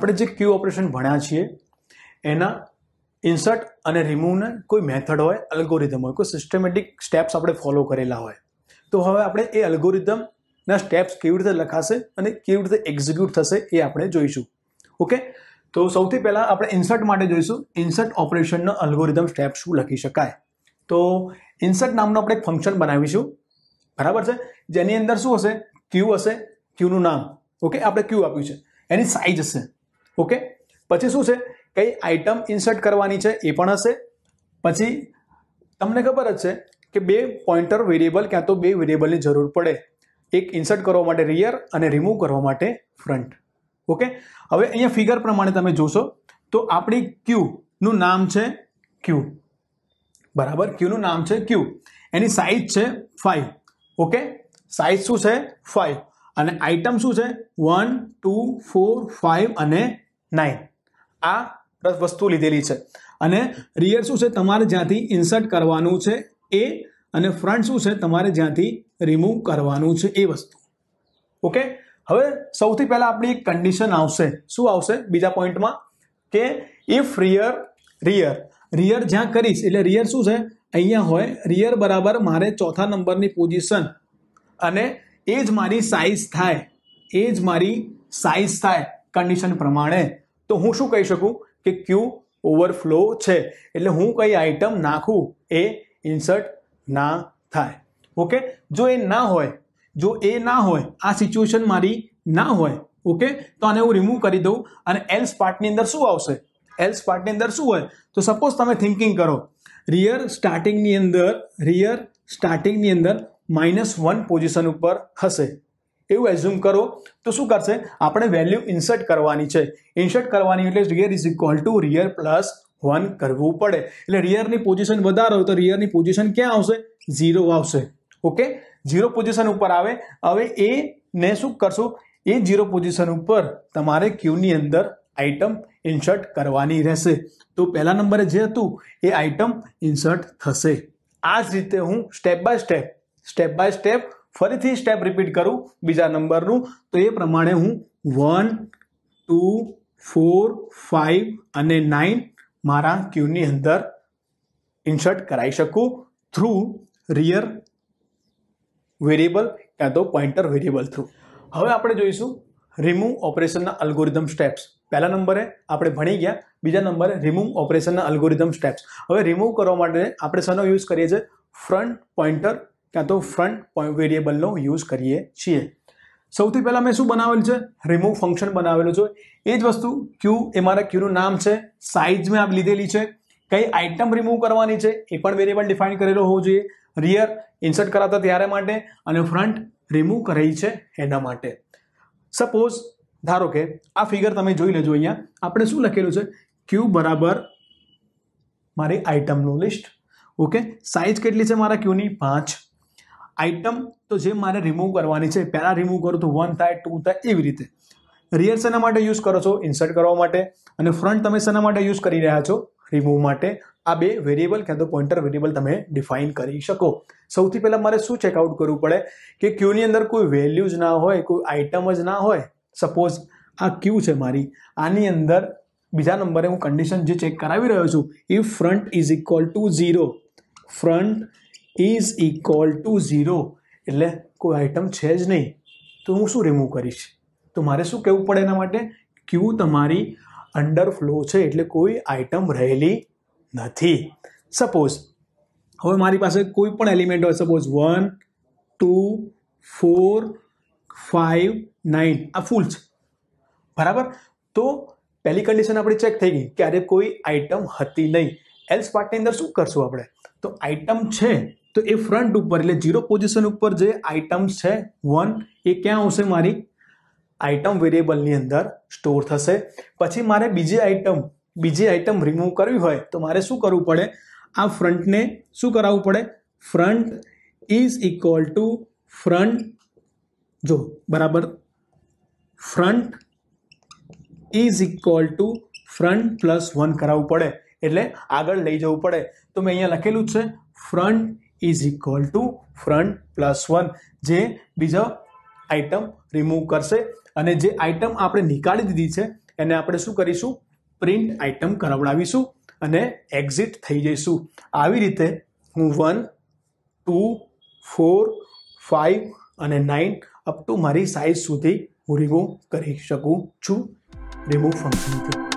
આપણે જે ક્યુ ઓપરેશન ભણ્યા છીએ એના ઇન્સર્ટ અને રિમૂવને કોઈ મેથડ હોય અલ્ગોરિધમ હોય કોઈ સિસ્ટમેટિક સ્ટેપ્સ આપણે ફોલો કરેલા હોય તો હવે આપણે એ અલ્ગોરિધમના સ્ટેપ્સ કેવી રીતે લખાશે અને કેવી રીતે એક્ઝિક્યુટ થશે એ આપણે જોઈશું ઓકે તો સૌથી પહેલાં આપણે ઇન્સર્ટ માટે જોઈશું ઇન્સર્ટ ઓપરેશનનો અલ્ગોરિધમ સ્ટેપ શું લખી શકાય તો ઇન્સર્ટ નામનું આપણે એક ફંક્શન બનાવીશું બરાબર છે જેની અંદર શું હશે ક્યુ હશે ક્યુનું નામ ઓકે આપણે ક્યુ આપ્યું છે એની સાઇઝ હશે ઓકે પછી શું છે કઈ આઇટમ ઇન્સર્ટ કરવાની છે એ પણ હશે પછી તમને ખબર જ છે કે બે પોઈન્ટર વેરિયેબલ ક્યાં તો બે વેરિયેબલની જરૂર પડે એક ઇન્સર્ટ કરવા માટે રિયર અને રિમૂવ કરવા માટે ફ્રન્ટ ઓકે હવે અહીંયા ફિગર પ્રમાણે તમે જોશો તો આપણી ક્યુનું નામ છે ક્યુ બરાબર ક્યુનું નામ છે ક્યુ એની સાઇઝ છે ફાઈવ ઓકે સાઇઝ શું છે ફાઈવ અને આઇટમ શું છે વન ટુ ફોર ફાઇવ અને નાઇન આ વસ્તુ લીધેલી છે અને રિયર શું છે તમારે જ્યાંથી ઇન્સર્ટ કરવાનું છે એ અને ફ્રન્ટ શું છે તમારે જ્યાંથી રિમૂવ કરવાનું છે એ વસ્તુ ઓકે હવે સૌથી પહેલાં આપણી એક કન્ડિશન આવશે શું આવશે બીજા પોઈન્ટમાં કે ઇફ રિયર રિયર રિયર જ્યાં કરીશ એટલે રિયર શું છે અહીંયા હોય રિયર બરાબર મારે ચોથા નંબરની પોઝિશન અને એ જ મારી સાઇઝ થાય એ જ મારી સાઇઝ થાય કન્ડિશન પ્રમાણે તો હું શું કહી શકું કે ક્યુ ઓવરફ્લો છે એટલે હું કઈ આઇટમ નાખું એ ઇન્સર્ટ ના થાય ઓકે જો એ ના હોય જો એ ના હોય આ સિચ્યુએશન મારી ના હોય ઓકે તો આને હું રિમૂવ કરી દઉં અને એલ્સ પાર્ટની અંદર શું આવશે એલ્સ પાર્ટની અંદર શું હોય તો સપોઝ તમે થિંકિંગ કરો રિયર સ્ટાર્ટિંગની અંદર રિયર સ્ટાર્ટિંગની અંદર માઇનસ વન પોઝિશન ઉપર હશે એવું એઝ્યુમ કરો તો શું કરશે આપણે વેલ્યુ ઇન્સર્ટ કરવાની છે ઇન્સર્ટ કરવાની એટલે rear is equal to rear plus one કરવું પડે એટલે રિયરની પોઝિશન વધારો તો રિયરની પોઝિશન ક્યાં આવશે ઝીરો આવશે ઓકે ઝીરો પોઝિશન ઉપર આવે હવે એ ને શું કરશો એ ઝીરો પોઝિશન ઉપર તમારે ક્યુની અંદર આઇટમ ઇન્સર્ટ કરવાની રહેશે તો પહેલા નંબરે જે હતું એ આઇટમ ઇન્સર્ટ થશે આ જ રીતે હું step by step step by step ફરીથી સ્ટેપ રિપીટ કરું બીજા નંબરનું તો એ પ્રમાણે હું વન ટુ ફોર ફાઇવ અને નાઇન મારા ક્યુની અંદર ઇન્સર્ટ કરાવી શકું થ્રુ રિયર વેરિયેબલ કાં તો પોઈન્ટર વેરિયેબલ થ્રુ હવે આપણે જોઈશું રિમૂવ ઓપરેશનના અલ્ગોરિધમ સ્ટેપ્સ પહેલા નંબરે આપણે ભણી ગયા બીજા નંબરે રિમૂવ ઓપરેશનના અલ્ગોરિધમ સ્ટેપ્સ હવે રિમૂવ કરવા માટે આપણે સનો યુઝ કરીએ છીએ ફ્રન્ટ પોઈન્ટર ક્યાં તો ફ્રન્ટ વેરિયેબલનો યુઝ કરીએ છીએ સૌથી પહેલાં મેં શું બનાવેલું છે રિમૂવ ફંક્શન બનાવેલું છે એ જ વસ્તુ ક્યુ એ મારા ક્યુનું નામ છે સાઇઝ મેં આપ લીધેલી છે કઈ આઇટમ રિમૂવ કરવાની છે એ પણ વેરિયેબલ ડિફાઇન કરેલો હોવો જોઈએ રિયર ઇન્સર્ટ કરાતા ત્યારે માટે અને ફ્રન્ટ રિમૂવ કરેલી છે એના માટે સપોઝ ધારો કે આ ફિગર તમે જોઈ લેજો અહીંયા આપણે શું લખેલું છે ક્યુ બરાબર મારી આઇટમનું લિસ્ટ ઓકે સાઇઝ કેટલી છે મારા ક્યુની પાંચ આઇટમ તો જે મારે રિમૂવ કરવાની છે પહેલાં રિમૂવ કરું તો વન થાય ટુ થાય એવી રીતે રિયર શેના માટે યુઝ કરો છો ઇન્સર્ટ કરવા માટે અને ફ્રન્ટ તમે શેના માટે યુઝ કરી રહ્યા છો રિમૂવ માટે આ બે વેરિયેબલ કે તો પોઈન્ટર વેરિયેબલ તમે ડિફાઇન કરી શકો સૌથી પહેલાં મારે શું ચેકઆઉટ કરવું પડે કે ક્યુની અંદર કોઈ વેલ્યુ જ ના હોય કોઈ આઇટમ જ ના હોય સપોઝ આ ક્યુ છે મારી આની અંદર બીજા નંબરે હું કન્ડિશન જે ચેક કરાવી રહ્યો છું એ front is equal to zero front is equal to zero એટલે કોઈ આઇટમ છે જ નહીં તો હું શું રિમૂવ કરીશ તો મારે શું કહેવું પડે એના માટે ક્યુ તમારી અંડર ફ્લો છે એટલે કોઈ આઇટમ રહેલી નથી સપોઝ હવે મારી પાસે કોઈ પણ એલિમેન્ટ હોય suppose one two four five nine આ ફૂલ છે બરાબર તો પહેલી કન્ડિશન આપણી ચેક થઈ ગઈ કે અરે કોઈ આઇટમ હતી નહીં એલ્સ પાર્ટની અંદર શું કરશું આપણે તો આઇટમ છે તો એ ફ્રન્ટ ઉપર એટલે ઝીરો પોઝિશન ઉપર જે આઇટમ્સ છે વન એ ક્યાં આવશે મારી આઇટમ વેરિયેબલની અંદર સ્ટોર થશે પછી મારે બીજી આઇટમ બીજી આઇટમ રિમૂવ કરવી હોય તો મારે શું કરવું પડે આ ફ્રન્ટને શું કરાવવું પડે front is equal to front જો બરાબર front is equal to front plus one કરાવવું પડે એટલે આગળ લઈ જવું પડે તો મેં અહીંયા લખેલું છે front is equal to front plus one જે બીજો આઇટમ રિમૂવ કરશે અને જે આઇટમ આપણે નીકાળી દીધી છે એને આપણે શું કરીશું પ્રિન્ટ આઇટમ કરાવડાવીશું અને એક્ઝિટ થઈ જઈશું આવી રીતે હું વન ટુ ફોર ફાઇવ અને નાઇન અપ ટુ મારી સાઇઝ સુધી હું રિમૂવ કરી શકું છું રિમૂવ ફંક્શનથી